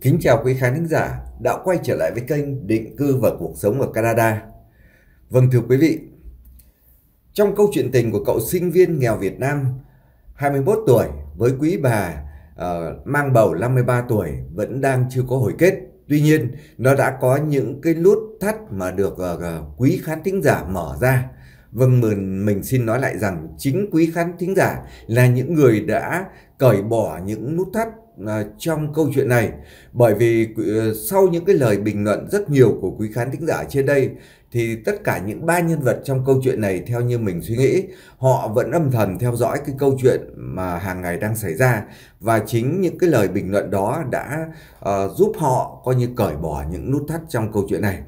Kính chào quý khán thính giả đã quay trở lại với kênh Định cư và cuộc sống ở Canada. Vâng thưa quý vị, trong câu chuyện tình của cậu sinh viên nghèo Việt Nam 21 tuổi với quý bà uh, mang bầu 53 tuổi vẫn đang chưa có hồi kết. Tuy nhiên, nó đã có những cái nút thắt mà được uh, quý khán thính giả mở ra. Vâng, mình, mình xin nói lại rằng chính quý khán thính giả là những người đã cởi bỏ những nút thắt À, trong câu chuyện này bởi vì ờ, sau những cái lời bình luận rất nhiều của quý khán thính giả trên đây thì tất cả những ba nhân vật trong câu chuyện này theo như mình suy nghĩ họ vẫn âm thầm theo dõi cái câu chuyện mà hàng ngày đang xảy ra và chính những cái lời bình luận đó đã uh, giúp họ coi như cởi bỏ những nút thắt trong câu chuyện này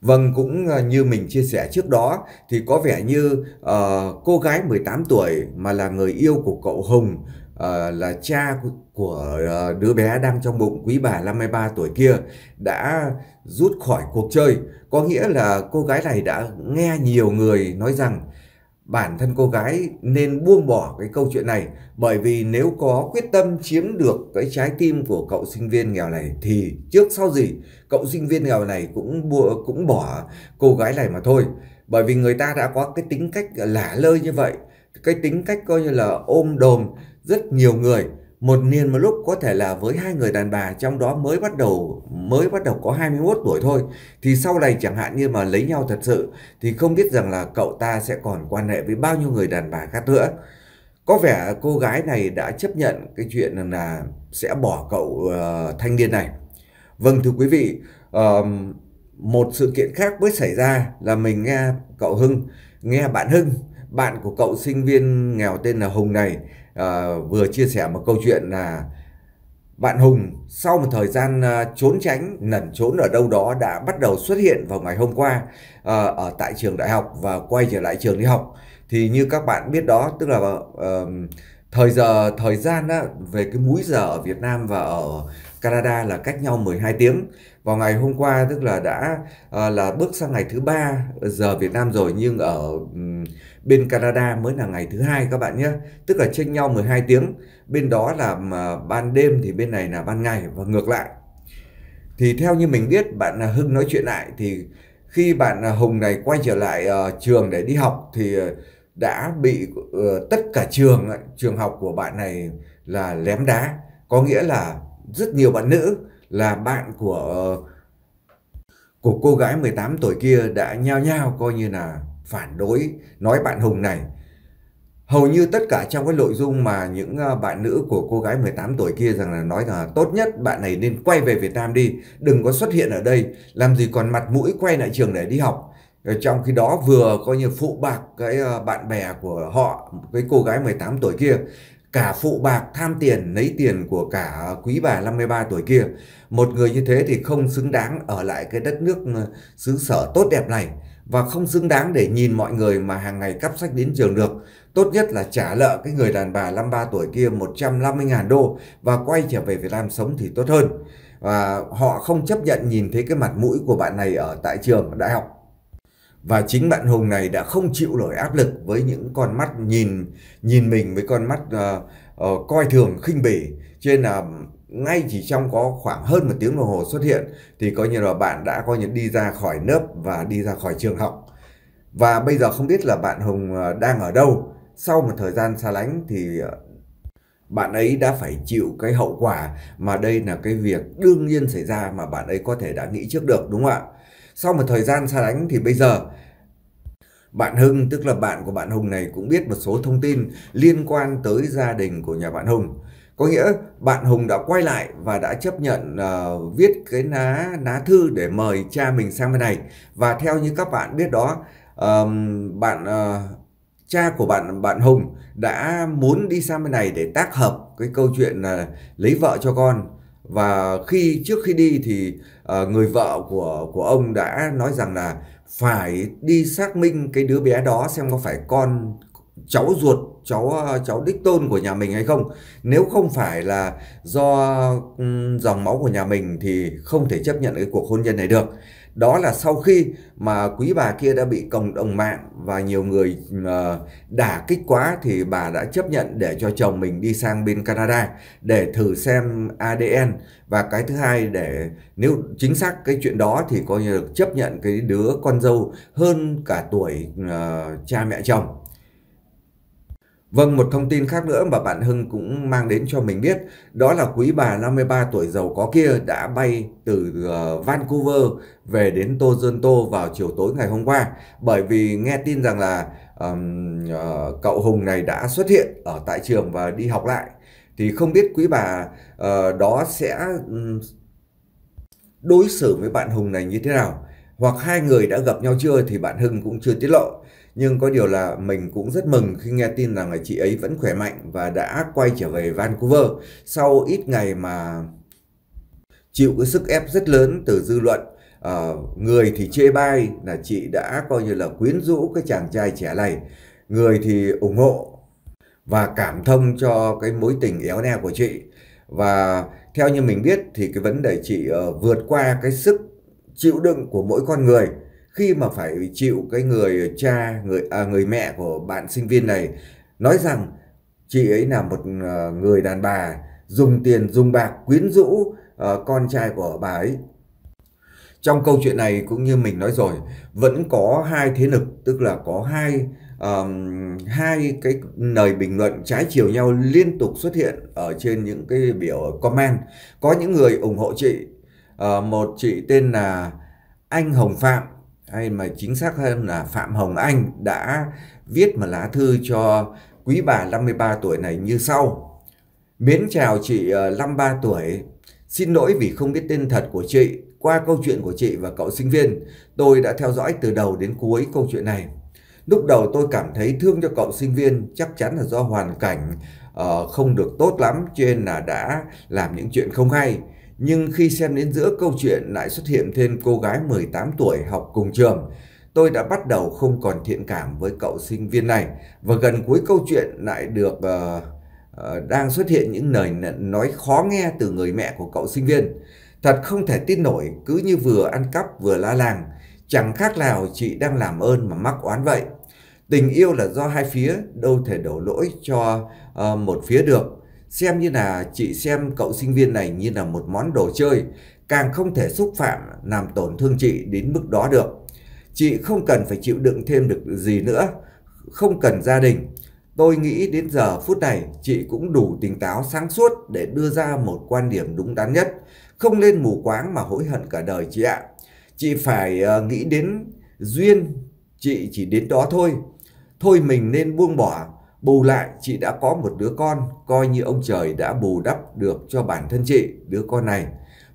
Vâng, cũng ờ, như mình chia sẻ trước đó thì có vẻ như uh, cô gái 18 tuổi mà là người yêu của cậu Hùng uh, là cha của, uh, đứa bé đang trong bụng quý bà 53 tuổi kia đã rút khỏi cuộc chơi. Có nghĩa là cô gái này đã nghe nhiều người nói rằng bản thân cô gái nên buông bỏ cái câu chuyện này bởi vì nếu có quyết tâm chiếm được cái trái tim của cậu sinh viên nghèo này thì trước sau gì cậu sinh viên nghèo này cũng bua, cũng bỏ cô gái này mà thôi bởi vì người ta đã có cái tính cách lả lơi như vậy cái tính cách coi như là ôm đồm rất nhiều người một niên một lúc có thể là với hai người đàn bà trong đó mới bắt đầu mới bắt đầu có 21 tuổi thôi thì sau này chẳng hạn như mà lấy nhau thật sự thì không biết rằng là cậu ta sẽ còn quan hệ với bao nhiêu người đàn bà khác nữa có vẻ cô gái này đã chấp nhận cái chuyện là sẽ bỏ cậu uh, thanh niên này vâng thưa quý vị uh, một sự kiện khác mới xảy ra là mình nghe cậu Hưng nghe bạn Hưng bạn của cậu sinh viên nghèo tên là Hùng này à, vừa chia sẻ một câu chuyện là bạn Hùng sau một thời gian ờ, trốn tránh, lẩn trốn ở đâu đó đã bắt đầu xuất hiện vào ngày hôm qua à, ở tại trường đại học và quay trở lại trường đi học. Thì như các bạn biết đó, tức là à, thời giờ thời gian á, về cái múi giờ ở Việt Nam và ở Canada là cách nhau 12 tiếng vào ngày hôm qua tức là đã ờ, là bước sang ngày thứ ba giờ Việt Nam rồi nhưng ở bên Canada mới là ngày thứ hai các bạn nhé tức là chênh nhau 12 tiếng bên đó là ban đêm thì bên này là ban ngày và ngược lại thì theo như mình biết bạn uh, Hưng nói chuyện lại thì khi bạn à, Hùng này quay trở lại ờ, trường để đi học thì ờ, đã bị tất cả trường trường học của bạn này là lém đá có nghĩa là rất nhiều bạn nữ là bạn của của cô gái 18 tuổi kia đã nhao nhao coi như là phản đối nói bạn Hùng này. Hầu như tất cả trong cái nội dung mà những ờ, bạn nữ của cô gái 18 tuổi kia rằng là nói là tốt nhất bạn này nên quay về Việt Nam đi, đừng có xuất hiện ở đây, làm gì còn mặt mũi quay lại trường để đi học. Ờ, trong khi đó vừa coi như phụ bạc cái ờ, bạn bè của họ, cái cô gái 18 tuổi kia cả phụ bạc tham tiền lấy tiền của cả quý bà 53 tuổi kia. Một người như thế thì không xứng đáng ở lại cái đất nước ờ, xứ sở tốt đẹp này và không xứng đáng để nhìn mọi người mà hàng ngày cắp sách đến trường được. Tốt nhất là trả nợ cái người đàn bà 53 tuổi kia 150.000 đô và quay trở về Việt Nam sống thì tốt hơn. Và họ không chấp nhận nhìn thấy cái mặt mũi của bạn này ở tại trường đại học và chính bạn Hùng này đã không chịu nổi áp lực với những con mắt nhìn nhìn mình với con mắt uh, uh, coi thường khinh bỉ trên nên là ngay chỉ trong có khoảng hơn một tiếng đồng hồ xuất hiện thì coi như là bạn đã coi như đi ra khỏi lớp và đi ra khỏi trường học và bây giờ không biết là bạn Hùng ờ, đang ở đâu sau một thời gian xa lánh thì bạn ấy đã phải chịu cái hậu quả mà đây là cái việc đương nhiên xảy ra mà bạn ấy có thể đã nghĩ trước được đúng không ạ sau một thời gian xa đánh thì bây giờ bạn Hưng tức là bạn của bạn Hùng này cũng biết một số thông tin liên quan tới gia đình của nhà bạn Hùng. Có nghĩa bạn Hùng đã quay lại và đã chấp nhận uh, viết cái ná ná thư để mời cha mình sang bên này. Và theo như các bạn biết đó, uh, bạn uh, cha của bạn bạn Hùng đã muốn đi sang bên này để tác hợp cái câu chuyện là ờ, lấy vợ cho con và khi trước khi đi thì uh, người vợ của của ông đã nói rằng là phải đi xác minh cái đứa bé đó xem có phải con cháu ruột cháu ờ, cháu đích tôn của nhà mình hay không nếu không phải là do dòng máu của nhà mình thì không thể chấp nhận cái cuộc hôn nhân này được đó là sau khi mà quý bà kia đã bị cộng đồng mạng và nhiều người ờ, đả kích quá thì bà đã chấp nhận để cho chồng mình đi sang bên Canada để thử xem ADN và cái thứ hai để nếu chính xác cái chuyện đó thì coi như được chấp nhận cái đứa con dâu hơn cả tuổi ờ, cha mẹ chồng Vâng, một thông tin khác nữa mà bạn Hưng cũng mang đến cho mình biết, đó là quý bà 53 tuổi giàu có kia đã bay từ ờ, Vancouver về đến Toronto vào chiều tối ngày hôm qua, bởi vì nghe tin rằng là um, uh, cậu Hùng này đã xuất hiện ở tại trường và đi học lại. Thì không biết quý bà uh, đó sẽ um, đối xử với bạn Hùng này như thế nào, hoặc hai người đã gặp nhau chưa thì bạn Hưng cũng chưa tiết lộ. Nhưng có điều là mình cũng rất mừng khi nghe tin rằng là chị ấy vẫn khỏe mạnh và đã quay trở về Vancouver sau ít ngày mà chịu cái sức ép rất lớn từ dư luận. À, người thì chê bai là chị đã coi như là quyến rũ cái chàng trai trẻ này. Người thì ủng hộ và cảm thông cho cái mối tình éo le của chị. Và theo như mình biết thì cái vấn đề chị uh, vượt qua cái sức chịu đựng của mỗi con người khi mà phải chịu cái người cha người à, người mẹ của bạn sinh viên này nói rằng chị ấy là một à, người đàn bà dùng tiền dùng bạc quyến rũ uh, con trai của bà ấy trong câu chuyện này cũng như mình nói rồi vẫn có hai thế lực tức là có hai um, hai cái lời bình luận trái chiều nhau liên tục xuất hiện ở trên những cái biểu comment có những người ủng hộ chị uh, một chị tên là anh Hồng Phạm hay mà chính xác hơn là Phạm Hồng Anh đã viết một lá thư cho quý bà 53 tuổi này như sau. Mến chào chị 53 ờ, tuổi, xin lỗi vì không biết tên thật của chị. Qua câu chuyện của chị và cậu sinh viên, tôi đã theo dõi từ đầu đến cuối câu chuyện này. Lúc đầu tôi cảm thấy thương cho cậu sinh viên, chắc chắn là do hoàn cảnh uh, không được tốt lắm, trên là đã làm những chuyện không hay. Nhưng khi xem đến giữa câu chuyện lại xuất hiện thêm cô gái 18 tuổi học cùng trường, tôi đã bắt đầu không còn thiện cảm với cậu sinh viên này và gần cuối câu chuyện lại được uh, uh, đang xuất hiện những lời nói khó nghe từ người mẹ của cậu sinh viên. Thật không thể tin nổi, cứ như vừa ăn cắp vừa la làng, chẳng khác nào chị đang làm ơn mà mắc oán vậy. Tình yêu là do hai phía, đâu thể đổ lỗi cho uh, một phía được. Xem như là chị xem cậu sinh viên này như là một món đồ chơi, càng không thể xúc phạm làm tổn thương chị đến mức đó được. Chị không cần phải chịu đựng thêm được gì nữa, không cần gia đình. Tôi nghĩ đến giờ phút này chị cũng đủ tỉnh táo sáng suốt để đưa ra một quan điểm đúng đắn nhất. Không nên mù quáng mà hối hận cả đời chị ạ. Chị phải ờ, nghĩ đến duyên, chị chỉ đến đó thôi. Thôi mình nên buông bỏ, Bù lại, chị đã có một đứa con, coi như ông trời đã bù đắp được cho bản thân chị, đứa con này.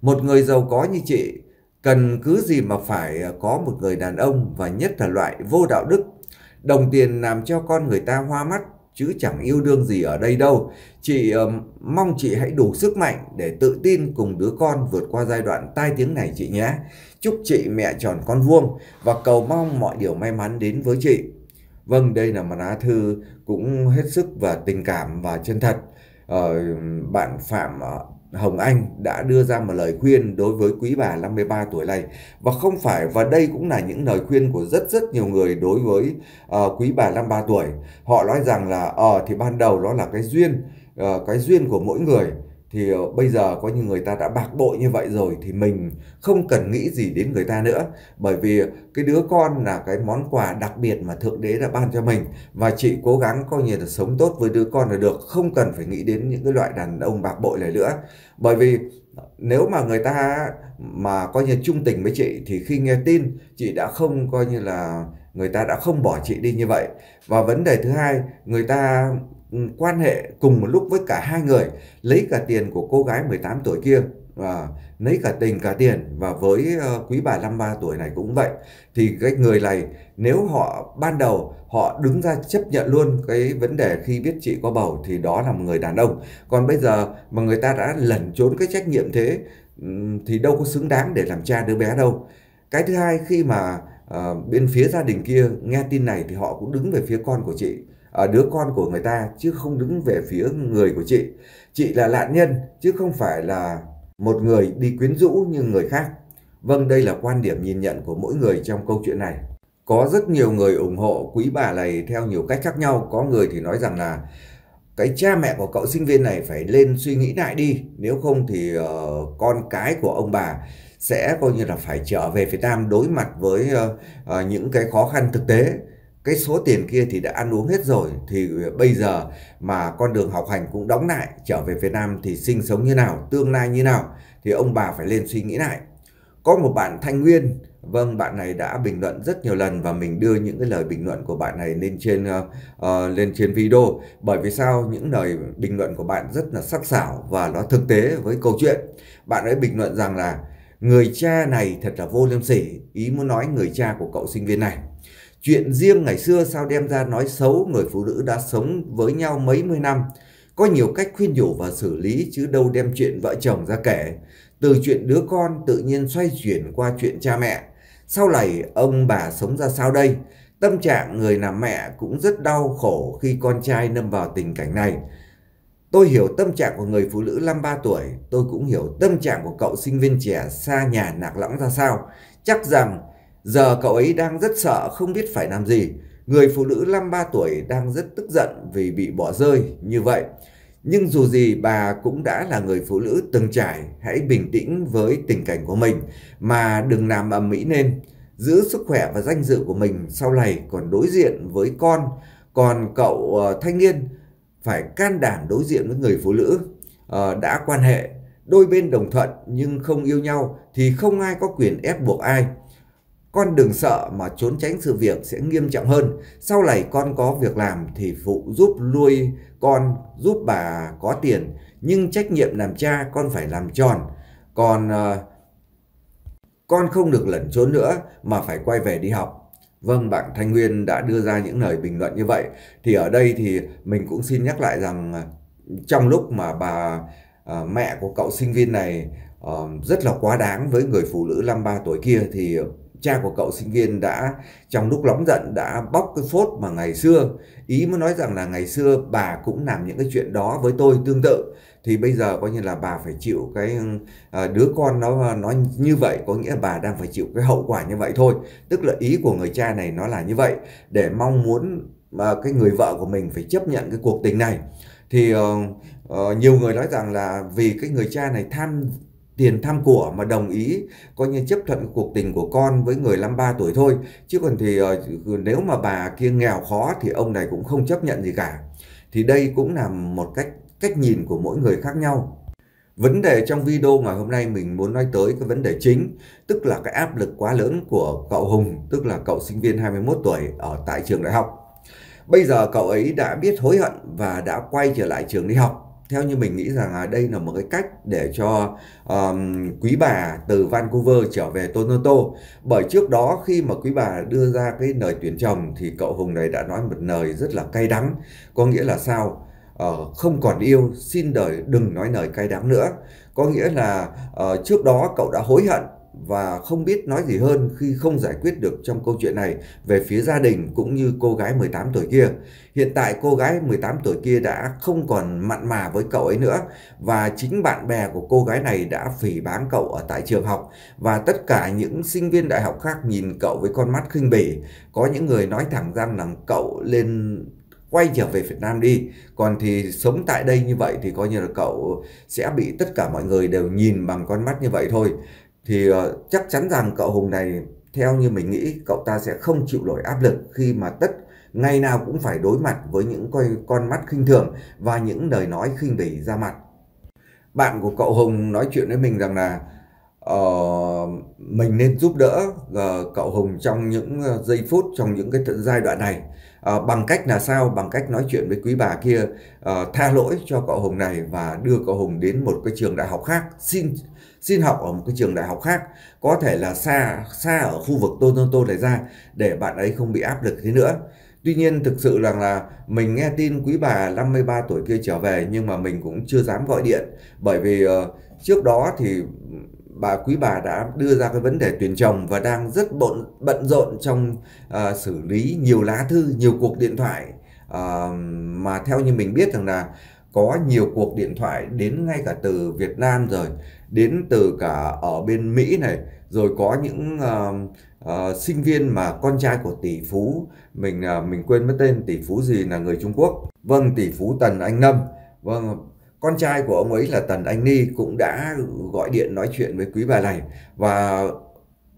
Một người giàu có như chị, cần cứ gì mà phải à, có một người đàn ông và nhất là loại vô đạo đức. Đồng tiền làm cho con người ta hoa mắt, chứ chẳng yêu đương gì ở đây đâu. Chị uh, mong chị hãy đủ sức mạnh để tự tin cùng đứa con vượt qua giai đoạn tai tiếng này chị nhé. Chúc chị mẹ tròn con vuông và cầu mong mọi điều may mắn đến với chị. Vâng, đây là một lá thư cũng hết sức và tình cảm và chân thật. Ờ, bạn Phạm ờ, Hồng Anh đã đưa ra một lời khuyên đối với quý bà 53 tuổi này và không phải và đây cũng là những lời khuyên của rất rất nhiều người đối với uh, quý bà 53 tuổi. Họ nói rằng là ờ uh, thì ban đầu nó là cái duyên uh, cái duyên của mỗi người thì ờ, bây giờ có như người ta đã bạc bội như vậy rồi thì mình không cần nghĩ gì đến người ta nữa bởi vì cái đứa con là cái món quà đặc biệt mà thượng đế đã ban cho mình và chị cố gắng coi như là sống tốt với đứa con là được không cần phải nghĩ đến những cái loại đàn ông bạc bội này nữa bởi vì nếu mà người ta mà coi như trung tình với chị thì khi nghe tin chị đã không coi như là người ta đã không bỏ chị đi như vậy và vấn đề thứ hai người ta quan hệ cùng một lúc với cả hai người lấy cả tiền của cô gái 18 tuổi kia và lấy cả tình cả tiền và với ờ, quý bà 53 tuổi này cũng vậy thì cái người này nếu họ ban đầu họ đứng ra chấp nhận luôn cái vấn đề khi biết chị có bầu thì đó là một người đàn ông còn bây giờ mà người ta đã lẩn trốn cái trách nhiệm thế thì đâu có xứng đáng để làm cha đứa bé đâu cái thứ hai khi mà uh, bên phía gia đình kia nghe tin này thì họ cũng đứng về phía con của chị ở đứa con của người ta chứ không đứng về phía người của chị chị là nạn nhân chứ không phải là một người đi quyến rũ như người khác vâng đây là quan điểm nhìn nhận của mỗi người trong câu chuyện này có rất nhiều người ủng hộ quý bà này theo nhiều cách khác nhau có người thì nói rằng là cái cha mẹ của cậu sinh viên này phải lên suy nghĩ lại đi nếu không thì uh, con cái của ông bà sẽ coi như là phải trở về Việt Nam đối mặt với uh, uh, những cái khó khăn thực tế cái số tiền kia thì đã ăn uống hết rồi thì ờ, bây giờ mà con đường học hành cũng đóng lại trở về Việt Nam thì sinh sống như nào tương lai như nào thì ông bà phải lên suy nghĩ lại có một bạn Thanh Nguyên vâng bạn này đã bình luận rất nhiều lần và mình đưa những cái lời bình luận của bạn này lên trên uh, uh, lên trên video bởi vì sao những lời bình luận của bạn rất là sắc sảo và nó thực tế với câu chuyện bạn ấy bình luận rằng là người cha này thật là vô liêm sỉ ý muốn nói người cha của cậu sinh viên này chuyện riêng ngày xưa sao đem ra nói xấu người phụ nữ đã sống với nhau mấy mươi năm. Có nhiều cách khuyên nhủ và xử lý chứ đâu đem chuyện vợ chồng ra kể. Từ chuyện đứa con tự nhiên xoay chuyển qua chuyện cha mẹ. Sau này ông bà sống ra sao đây? Tâm trạng người làm mẹ cũng rất đau khổ khi con trai nâm vào tình cảnh này. Tôi hiểu tâm trạng của người phụ nữ năm ba tuổi, tôi cũng hiểu tâm trạng của cậu sinh viên trẻ xa nhà nạc lõng ra sao. Chắc rằng Giờ cậu ấy đang rất sợ không biết phải làm gì. Người phụ nữ 53 tuổi đang rất tức giận vì bị bỏ rơi như vậy. Nhưng dù gì bà cũng đã là người phụ nữ từng trải, hãy bình tĩnh với tình cảnh của mình mà đừng làm ầm mỹ nên Giữ sức khỏe và danh dự của mình sau này còn đối diện với con, còn cậu ờ, thanh niên phải can đảm đối diện với người phụ nữ ờ, đã quan hệ, đôi bên đồng thuận nhưng không yêu nhau thì không ai có quyền ép buộc ai con đừng sợ mà trốn tránh sự việc sẽ nghiêm trọng hơn. Sau này con có việc làm thì phụ giúp nuôi con, giúp bà có tiền. Nhưng trách nhiệm làm cha con phải làm tròn. Còn ờ, con không được lẩn trốn nữa mà phải quay về đi học. Vâng, bạn Thanh Nguyên đã đưa ra những lời bình luận như vậy. Thì ở đây thì mình cũng xin nhắc lại rằng ờ, trong lúc mà bà ờ, mẹ của cậu sinh viên này rất là quá đáng với người phụ nữ 53 tuổi kia thì cha của cậu sinh viên đã trong lúc nóng giận đã bóc cái phốt mà ngày xưa ý mới nói rằng là ngày xưa bà cũng làm những cái chuyện đó với tôi tương tự thì bây giờ coi như là bà phải chịu cái ờ, đứa con nó nó như vậy có nghĩa là bà đang phải chịu cái hậu quả như vậy thôi tức là ý của người cha này nó là như vậy để mong muốn mà cái người vợ của mình phải chấp nhận cái cuộc tình này thì uh, uh, nhiều người nói rằng là vì cái người cha này tham tiền tham của mà đồng ý coi như chấp thuận cuộc tình của con với người 53 tuổi thôi chứ còn thì ờ, nếu mà bà kia nghèo khó thì ông này cũng không chấp nhận gì cả thì đây cũng là một cách cách nhìn của mỗi người khác nhau vấn đề trong video ngày hôm nay mình muốn nói tới cái vấn đề chính tức là cái áp lực quá lớn của cậu Hùng tức là cậu sinh viên 21 tuổi ở tại trường đại học bây giờ cậu ấy đã biết hối hận và đã quay trở lại trường đi học theo như mình nghĩ rằng là đây là một cái cách để cho um, quý bà từ Vancouver trở về Toronto bởi trước đó khi mà quý bà đưa ra cái lời tuyển chồng thì cậu Hùng này đã nói một lời rất là cay đắng có nghĩa là sao uh, không còn yêu xin đời đừng nói lời cay đắng nữa có nghĩa là uh, trước đó cậu đã hối hận và không biết nói gì hơn khi không giải quyết được trong câu chuyện này về phía gia đình cũng như cô gái 18 tuổi kia. Hiện tại cô gái 18 tuổi kia đã không còn mặn mà với cậu ấy nữa và chính bạn bè của cô gái này đã phỉ báng cậu ở tại trường học và tất cả những sinh viên đại học khác nhìn cậu với con mắt khinh bỉ. Có những người nói thẳng rằng là cậu lên quay trở về Việt Nam đi còn thì sống tại đây như vậy thì coi như là cậu sẽ bị tất cả mọi người đều nhìn bằng con mắt như vậy thôi thì uh, chắc chắn rằng cậu Hùng này theo như mình nghĩ cậu ta sẽ không chịu nổi áp lực khi mà tất ngày nào cũng phải đối mặt với những con, con mắt khinh thường và những lời nói khinh bỉ ra mặt. Bạn của cậu Hùng nói chuyện với mình rằng là uh, mình nên giúp đỡ uh, cậu Hùng trong những giây phút trong những cái giai đoạn này uh, bằng cách là sao bằng cách nói chuyện với quý bà kia uh, tha lỗi cho cậu Hùng này và đưa cậu Hùng đến một cái trường đại học khác xin xin học ở một cái trường đại học khác có thể là xa xa ở khu vực Toronto này ra để bạn ấy không bị áp lực thế nữa Tuy nhiên thực sự rằng là mình nghe tin quý bà 53 tuổi kia trở về nhưng mà mình cũng chưa dám gọi điện bởi vì uh, trước đó thì bà quý bà đã đưa ra cái vấn đề tuyển chồng và đang rất bận bận rộn trong uh, xử lý nhiều lá thư, nhiều cuộc điện thoại uh, mà theo như mình biết rằng là có nhiều cuộc điện thoại đến ngay cả từ Việt Nam rồi đến từ cả ở bên Mỹ này rồi có những uh, uh, sinh viên mà con trai của tỷ phú mình uh, mình quên mất tên tỷ phú gì là người Trung Quốc vâng tỷ phú Tần Anh Lâm vâng con trai của ông ấy là Tần Anh Ni cũng đã gọi điện nói chuyện với quý bà này và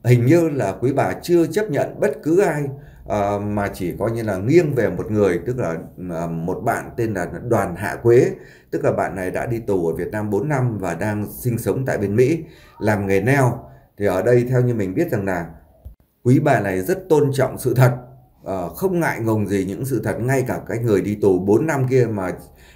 hình như là quý bà chưa chấp nhận bất cứ ai Ờ, mà chỉ coi như là nghiêng về một người tức là à, một bạn tên là Đoàn Hạ Quế tức là bạn này đã đi tù ở Việt Nam 4 năm và đang sinh sống tại bên Mỹ làm nghề neo thì ở đây theo như mình biết rằng là quý bà này rất tôn trọng sự thật ờ, không ngại ngùng gì những sự thật ngay cả cái người đi tù 4 năm kia mà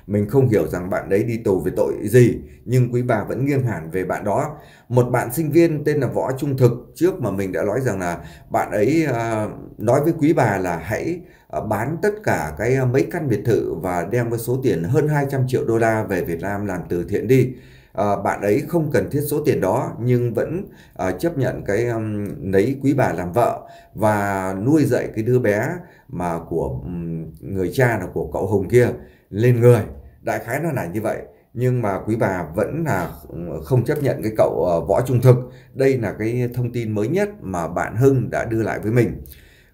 mình không hiểu rằng bạn đấy đi tù về tội gì, nhưng quý bà vẫn nghiêng hẳn về bạn đó. Một bạn sinh viên tên là Võ Trung Thực trước mà mình đã nói rằng là bạn ấy à, nói với quý bà là hãy à, bán tất cả cái à, mấy căn biệt thự và đem với số tiền hơn 200 triệu đô la về Việt Nam làm từ thiện đi à, bạn ấy không cần thiết số tiền đó nhưng vẫn à, chấp nhận cái um, lấy quý bà làm vợ và nuôi dạy cái đứa bé mà của um, người cha là của cậu Hùng kia lên người đại khái nó là như vậy nhưng mà quý bà vẫn là ừ, không chấp nhận cái cậu ờ, võ trung thực đây là cái thông tin mới nhất mà bạn hưng đã đưa lại với mình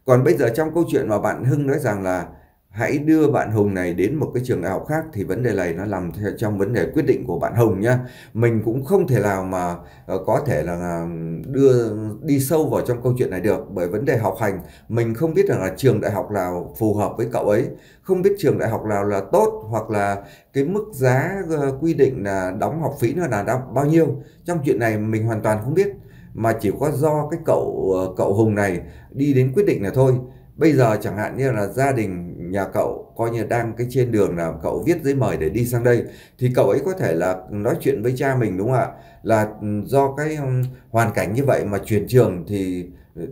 còn bây giờ trong câu chuyện mà bạn hưng nói rằng là hãy đưa bạn Hùng này đến một cái trường đại học khác thì vấn đề này nó nằm trong vấn đề quyết định của bạn Hùng nhá. Mình cũng không thể nào mà ờ, có thể là ờ, đưa đi sâu vào trong câu chuyện này được bởi vấn đề học hành mình không biết rằng là trường đại học nào phù hợp với cậu ấy, không biết trường đại học nào là tốt hoặc là cái mức giá ờ, quy định là đóng học phí nó là bao nhiêu. Trong chuyện này mình hoàn toàn không biết mà chỉ có do cái cậu cậu Hùng này đi đến quyết định là thôi. Bây giờ chẳng hạn như là gia đình nhà cậu coi như đang cái trên đường là cậu viết giấy mời để đi sang đây thì cậu ấy có thể là nói chuyện với cha mình đúng không ạ là ừ, do cái ừ, hoàn cảnh như vậy mà chuyển trường thì ừ,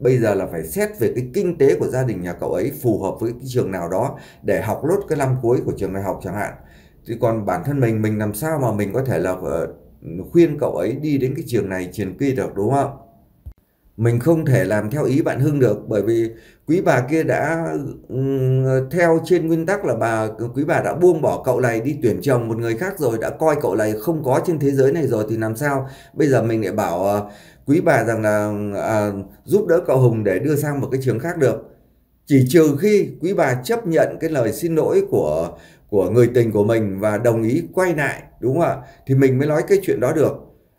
bây giờ là phải xét về cái kinh tế của gia đình nhà cậu ấy phù hợp với cái trường nào đó để học lốt cái năm cuối của trường đại học chẳng hạn thì còn bản thân mình mình làm sao mà mình có thể là ờ, khuyên cậu ấy đi đến cái trường này trường kia được đúng không ạ mình không thể làm theo ý bạn Hưng được bởi vì quý bà kia đã ừ, theo trên nguyên tắc là bà quý bà đã buông bỏ cậu này đi tuyển chồng một người khác rồi đã coi cậu này không có trên thế giới này rồi thì làm sao bây giờ mình lại bảo ờ, quý bà rằng là à, giúp đỡ cậu Hùng để đưa sang một cái trường khác được chỉ trừ khi quý bà chấp nhận cái lời xin lỗi của của người tình của mình và đồng ý quay lại đúng không ạ thì mình mới nói cái chuyện đó được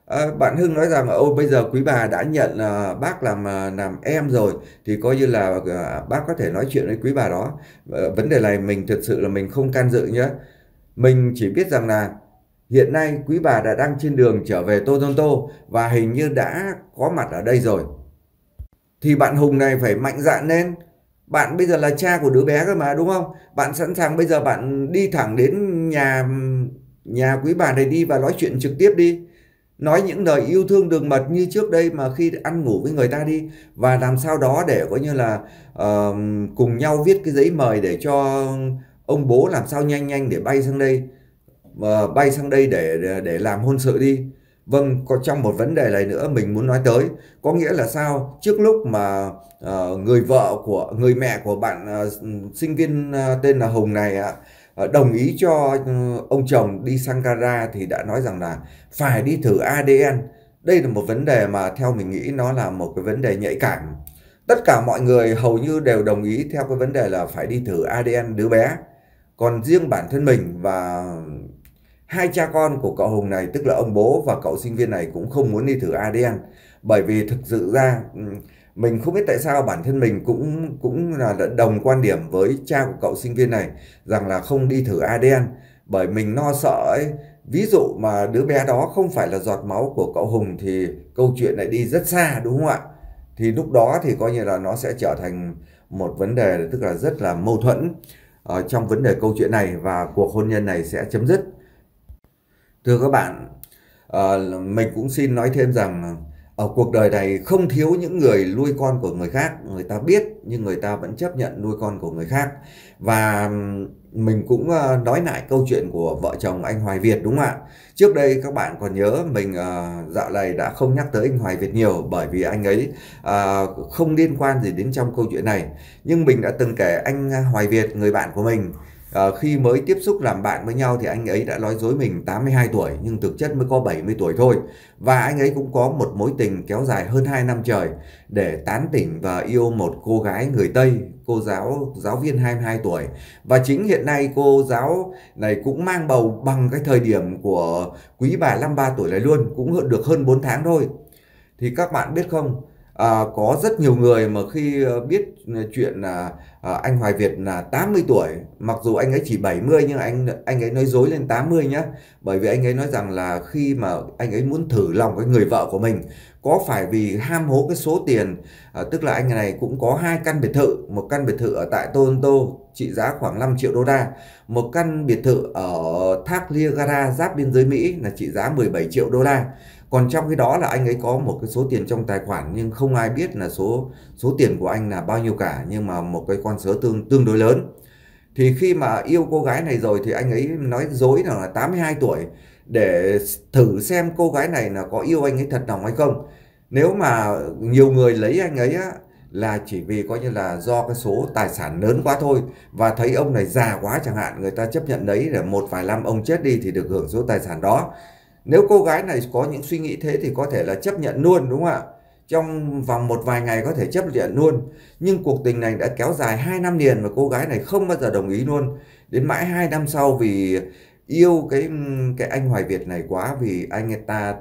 À, bạn Hưng nói rằng ô bây giờ quý bà đã nhận à, bác làm à, làm em rồi thì coi như là à, bác có thể nói chuyện với quý bà đó à, vấn đề này mình thật sự là mình không can dự nhé mình chỉ biết rằng là hiện nay quý bà đã đang trên đường trở về Toronto và hình như đã có mặt ở đây rồi thì bạn Hùng này phải mạnh dạn lên bạn bây giờ là cha của đứa bé cơ mà đúng không bạn sẵn sàng bây giờ bạn đi thẳng đến nhà nhà quý bà này đi và nói chuyện trực tiếp đi nói những lời yêu thương đường mật như trước đây mà khi ăn ngủ với người ta đi và làm sao đó để coi như là uh, cùng nhau viết cái giấy mời để cho ông bố làm sao nhanh nhanh để bay sang đây uh, bay sang đây để để, để làm hôn sự đi vâng có trong một vấn đề này nữa mình muốn nói tới có nghĩa là sao trước lúc mà uh, người vợ của người mẹ của bạn uh, sinh viên uh, tên là hùng này ạ uh, Ờ, đồng ý cho ừ, ông chồng đi sang Canada thì đã nói rằng là phải đi thử ADN. Đây là một vấn đề mà theo mình nghĩ nó là một cái vấn đề nhạy cảm. Tất cả mọi người hầu như đều đồng ý theo cái vấn đề là phải đi thử ADN đứa bé. Còn riêng bản thân mình và hai cha con của cậu Hùng này tức là ông bố và cậu sinh viên này cũng không muốn đi thử ADN bởi vì thực sự ra ừ, mình không biết tại sao bản thân mình cũng cũng là đồng quan điểm với cha của cậu sinh viên này rằng là không đi thử ADN bởi mình lo sợ ấy ví dụ mà đứa bé đó không phải là giọt máu của cậu Hùng thì câu chuyện lại đi rất xa đúng không ạ thì lúc đó thì coi như là nó sẽ trở thành một vấn đề tức là rất là mâu thuẫn ở ờ, trong vấn đề câu chuyện này và cuộc hôn nhân này sẽ chấm dứt thưa các bạn ờ, mình cũng xin nói thêm rằng ở cuộc đời này không thiếu những người nuôi con của người khác người ta biết nhưng người ta vẫn chấp nhận nuôi con của người khác và mình cũng ờ, nói lại câu chuyện của vợ chồng anh Hoài Việt đúng không ạ trước đây các bạn còn nhớ mình ờ, dạo này đã không nhắc tới anh Hoài Việt nhiều bởi vì anh ấy ờ, không liên quan gì đến trong câu chuyện này nhưng mình đã từng kể anh Hoài Việt người bạn của mình à, khi mới tiếp xúc làm bạn với nhau thì anh ấy đã nói dối mình 82 tuổi nhưng thực chất mới có 70 tuổi thôi và anh ấy cũng có một mối tình kéo dài hơn 2 năm trời để tán tỉnh và yêu một cô gái người Tây cô giáo giáo viên 22 tuổi và chính hiện nay cô giáo này cũng mang bầu bằng cái thời điểm của quý bà 53 tuổi này luôn cũng được hơn 4 tháng thôi thì các bạn biết không à, có rất nhiều người mà khi ờ, biết ờ, chuyện là à, anh Hoài Việt là 80 tuổi mặc dù anh ấy chỉ 70 nhưng anh anh ấy nói dối lên 80 nhá bởi vì anh ấy nói rằng là khi mà anh ấy muốn thử lòng cái người vợ của mình có phải vì ham hố cái số tiền à, tức là anh này cũng có hai căn biệt thự một căn biệt thự ở tại Toronto trị giá khoảng 5 triệu đô la một căn biệt thự ở Thác Liagara giáp biên giới Mỹ là trị giá 17 triệu đô la còn trong cái đó là anh ấy có một cái số tiền trong tài khoản nhưng không ai biết là số số tiền của anh là bao nhiêu cả nhưng mà một cái con số tương tương đối lớn thì khi mà yêu cô gái này rồi thì anh ấy nói dối rằng là 82 tuổi để thử xem cô gái này là có yêu anh ấy thật lòng hay không nếu mà nhiều người lấy anh ấy á, là chỉ vì coi như là do cái số tài sản lớn quá thôi và thấy ông này già quá chẳng hạn người ta chấp nhận đấy là một vài năm ông chết đi thì được hưởng số tài sản đó nếu cô gái này có những suy nghĩ thế thì có thể là chấp nhận luôn đúng không ạ trong vòng một vài ngày có thể chấp nhận luôn nhưng cuộc tình này đã kéo dài 2 năm liền mà cô gái này không bao giờ đồng ý luôn đến mãi 2 năm sau vì yêu cái cái anh Hoài Việt này quá vì anh ta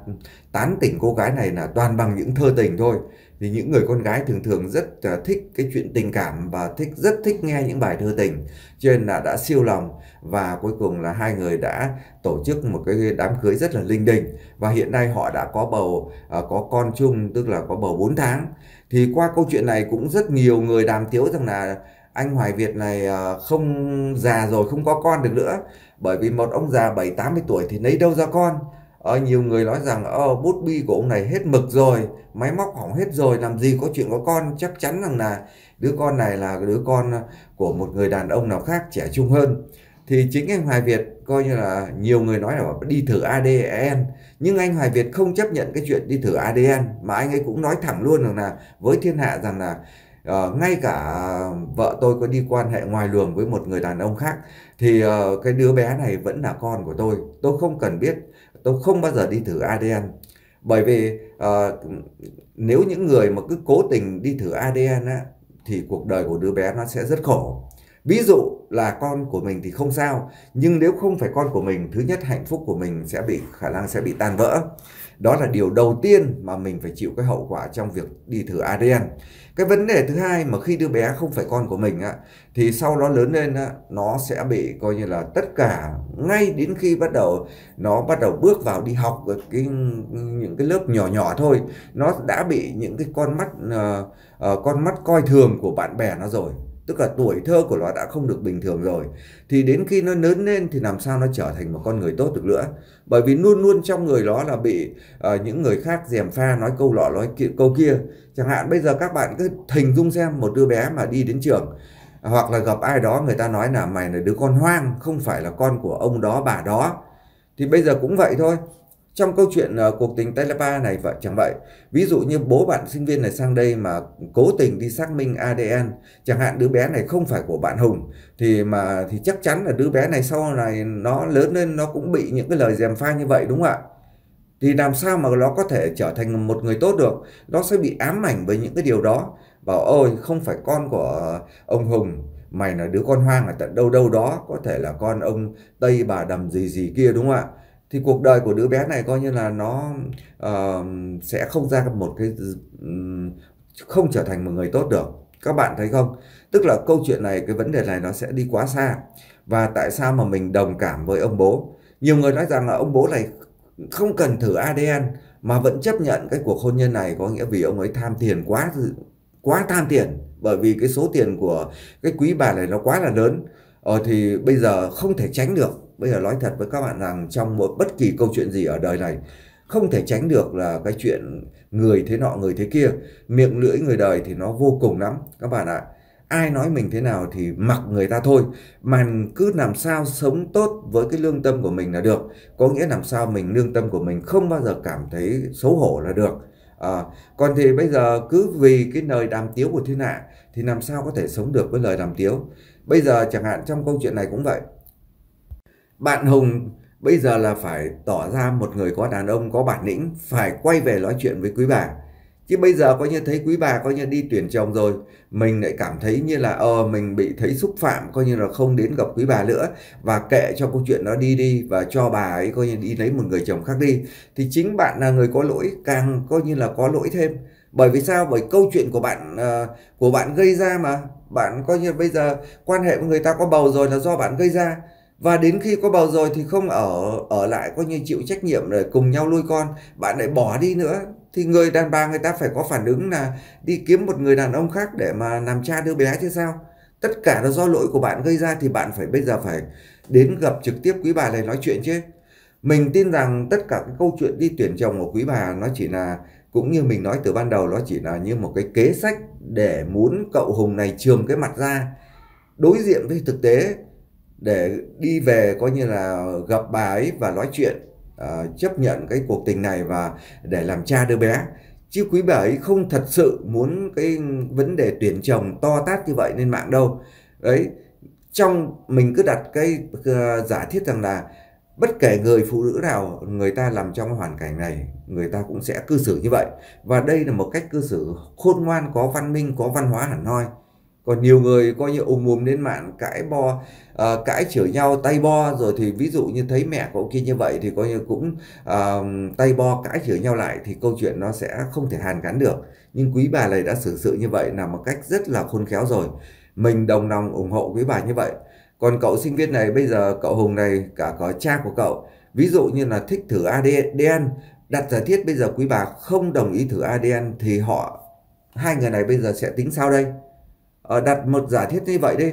tán tỉnh cô gái này là toàn bằng những thơ tình thôi thì những người con gái thường thường rất uh, thích cái chuyện tình cảm và thích rất thích nghe những bài thơ tình cho nên là đã siêu lòng và cuối cùng là hai người đã tổ chức một cái đám cưới rất là linh đình và hiện nay họ đã có bầu uh, có con chung tức là có bầu 4 tháng thì qua câu chuyện này cũng rất nhiều người đàm tiếu rằng là anh Hoài Việt này à, không già rồi không có con được nữa bởi vì một ông già 7 80 tuổi thì lấy đâu ra con ở ờ, nhiều người nói rằng ờ, bút bi của ông này hết mực rồi, máy móc hỏng hết rồi, làm gì có chuyện có con. Chắc chắn rằng là đứa con này là đứa con ờ, của một người đàn ông nào khác trẻ trung hơn. Thì chính anh Hoài Việt coi như là nhiều người nói là đi thử ADN. Nhưng anh Hoài Việt không chấp nhận cái chuyện đi thử ADN. Mà anh ấy cũng nói thẳng luôn rằng là với thiên hạ rằng là uh, ngay cả vợ tôi có đi quan hệ ngoài luồng với một người đàn ông khác thì uh, cái đứa bé này vẫn là con của tôi tôi không cần biết tôi không bao giờ đi thử ADN bởi vì à, nếu những người mà cứ cố tình đi thử ADN á, thì cuộc đời của đứa bé nó sẽ rất khổ ví dụ là con của mình thì không sao nhưng nếu không phải con của mình thứ nhất hạnh phúc của mình sẽ bị khả năng sẽ bị tan vỡ đó là điều đầu tiên mà mình phải chịu cái hậu quả trong việc đi thử ADN. Cái vấn đề thứ hai mà khi đứa bé không phải con của mình á, thì sau đó lớn lên á, nó sẽ bị coi như là tất cả ngay đến khi bắt đầu nó bắt đầu bước vào đi học ở cái những cái lớp nhỏ nhỏ thôi, nó đã bị những cái con mắt uh, uh, con mắt coi thường của bạn bè nó rồi tức là tuổi thơ của nó đã không được bình thường rồi thì đến khi nó lớn lên thì làm sao nó trở thành một con người tốt được nữa bởi vì luôn luôn trong người nó là bị uh, những người khác dèm pha nói câu lọ nói kia, câu kia chẳng hạn bây giờ các bạn cứ hình dung xem một đứa bé mà đi đến trường hoặc là gặp ai đó người ta nói là mày là đứa con hoang không phải là con của ông đó bà đó thì bây giờ cũng vậy thôi trong câu chuyện uh, cuộc tình tay ba này vậy chẳng vậy ví dụ như bố bạn sinh viên này sang đây mà cố tình đi xác minh ADN chẳng hạn đứa bé này không phải của bạn Hùng thì mà thì chắc chắn là đứa bé này sau này nó lớn lên nó cũng bị những cái lời dèm pha như vậy đúng không ạ thì làm sao mà nó có thể trở thành một người tốt được nó sẽ bị ám ảnh với những cái điều đó bảo ôi không phải con của ông Hùng mày là đứa con hoang ở tận đâu đâu đó có thể là con ông Tây bà đầm gì gì kia đúng không ạ thì cuộc đời của đứa bé này coi như là nó uh, sẽ không ra một cái không trở thành một người tốt được các bạn thấy không tức là câu chuyện này cái vấn đề này nó sẽ đi quá xa và tại sao mà mình đồng cảm với ông bố nhiều người nói rằng là ông bố này không cần thử ADN mà vẫn chấp nhận cái cuộc hôn nhân này có nghĩa vì ông ấy tham tiền quá quá tham tiền bởi vì cái số tiền của cái quý bà này nó quá là lớn ờ thì bây giờ không thể tránh được bây giờ nói thật với các bạn rằng trong một bất kỳ câu chuyện gì ở đời này không thể tránh được là cái chuyện người thế nọ người thế kia miệng lưỡi người đời thì nó vô cùng lắm các bạn ạ ai nói mình thế nào thì mặc người ta thôi mà cứ làm sao sống tốt với cái lương tâm của mình là được có nghĩa làm sao mình lương tâm của mình không bao giờ cảm thấy xấu hổ là được à, còn thì bây giờ cứ vì cái lời đàm tiếu của thiên hạ thì làm sao có thể sống được với lời đàm tiếu bây giờ chẳng hạn trong câu chuyện này cũng vậy bạn Hùng bây giờ là phải tỏ ra một người có đàn ông có bản lĩnh phải quay về nói chuyện với quý bà. Chứ bây giờ coi như thấy quý bà coi như đi tuyển chồng rồi Mình lại cảm thấy như là Ờ mình bị thấy xúc phạm Coi như là không đến gặp quý bà nữa Và kệ cho câu chuyện đó đi đi Và cho bà ấy coi như đi lấy một người chồng khác đi Thì chính bạn là người có lỗi Càng coi như là có lỗi thêm Bởi vì sao? Bởi câu chuyện của bạn uh, Của bạn gây ra mà Bạn coi như bây giờ quan hệ với người ta có bầu rồi là do bạn gây ra và đến khi có bầu rồi thì không ở ở lại coi như chịu trách nhiệm rồi cùng nhau nuôi con bạn lại bỏ đi nữa thì người đàn bà người ta phải có phản ứng là đi kiếm một người đàn ông khác để mà làm cha đứa bé chứ sao tất cả là do lỗi của bạn gây ra thì bạn phải bây giờ phải đến gặp trực tiếp quý bà này nói chuyện chứ mình tin rằng tất cả cái câu chuyện đi tuyển chồng của quý bà nó chỉ là cũng như mình nói từ ban đầu nó chỉ là như một cái kế sách để muốn cậu hùng này trường cái mặt ra đối diện với thực tế để đi về coi như là gặp bà ấy và nói chuyện uh, chấp nhận cái cuộc tình này và để làm cha đứa bé chứ quý bà ấy không thật sự muốn cái vấn đề tuyển chồng to tát như vậy lên mạng đâu đấy trong mình cứ đặt cái ờ, giả thiết rằng là bất kể người phụ nữ nào người ta làm trong hoàn cảnh này người ta cũng sẽ cư xử như vậy và đây là một cách cư xử khôn ngoan có văn minh có văn hóa hẳn hoi còn nhiều người coi như ôm mồm đến mạng cãi bo uh, cãi chửi nhau tay bo rồi thì ví dụ như thấy mẹ cậu kia như vậy thì coi như cũng uh, tay bo cãi chửi nhau lại thì câu chuyện nó sẽ không thể hàn gắn được nhưng quý bà này đã xử sự như vậy là một cách rất là khôn khéo rồi mình đồng lòng ủng hộ quý bà như vậy còn cậu sinh viên này bây giờ cậu hùng này cả có cha của cậu ví dụ như là thích thử adn đặt giả thiết bây giờ quý bà không đồng ý thử adn thì họ hai người này bây giờ sẽ tính sao đây Ờ, đặt một giả thiết như vậy đi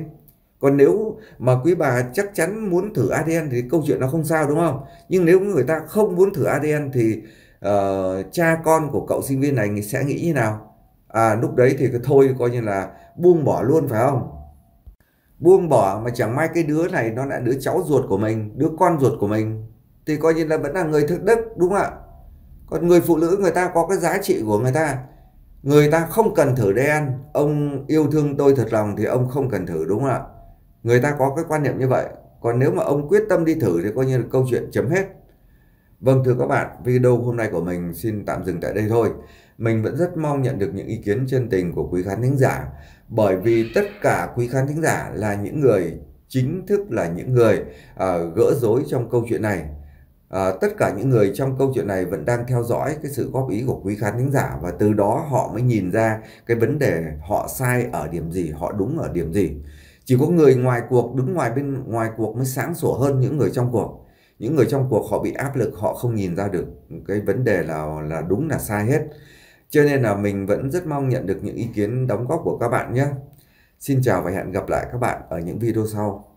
còn nếu mà quý bà chắc chắn muốn thử ADN thì câu chuyện nó không sao đúng không nhưng nếu người ta không muốn thử ADN thì uh, cha con của cậu sinh viên này sẽ nghĩ như nào à lúc đấy thì thôi coi như là buông bỏ luôn phải không buông bỏ mà chẳng may cái đứa này nó là đứa cháu ruột của mình đứa con ruột của mình thì coi như là vẫn là người thức đức đúng không ạ còn người phụ nữ người ta có cái giá trị của người ta người ta không cần thử đen ông yêu thương tôi thật lòng thì ông không cần thử đúng không ạ người ta có cái quan niệm như vậy còn nếu mà ông quyết tâm đi thử thì coi như là câu chuyện chấm hết vâng thưa các bạn video hôm nay của mình xin tạm dừng tại đây thôi mình vẫn rất mong nhận được những ý kiến chân tình của quý khán thính giả bởi vì tất cả quý khán thính giả là những người chính thức là những người uh, gỡ rối trong câu chuyện này à, tất cả những người trong câu chuyện này vẫn đang theo dõi cái sự góp ý của quý khán thính giả và từ đó họ mới nhìn ra cái vấn đề họ sai ở điểm gì họ đúng ở điểm gì chỉ có người ngoài cuộc đứng ngoài bên ngoài cuộc mới sáng sủa hơn những người trong cuộc những người trong cuộc họ bị áp lực họ không nhìn ra được cái vấn đề là là đúng là sai hết cho nên là mình vẫn rất mong nhận được những ý kiến đóng góp của các bạn nhé xin chào và hẹn gặp lại các bạn ở những video sau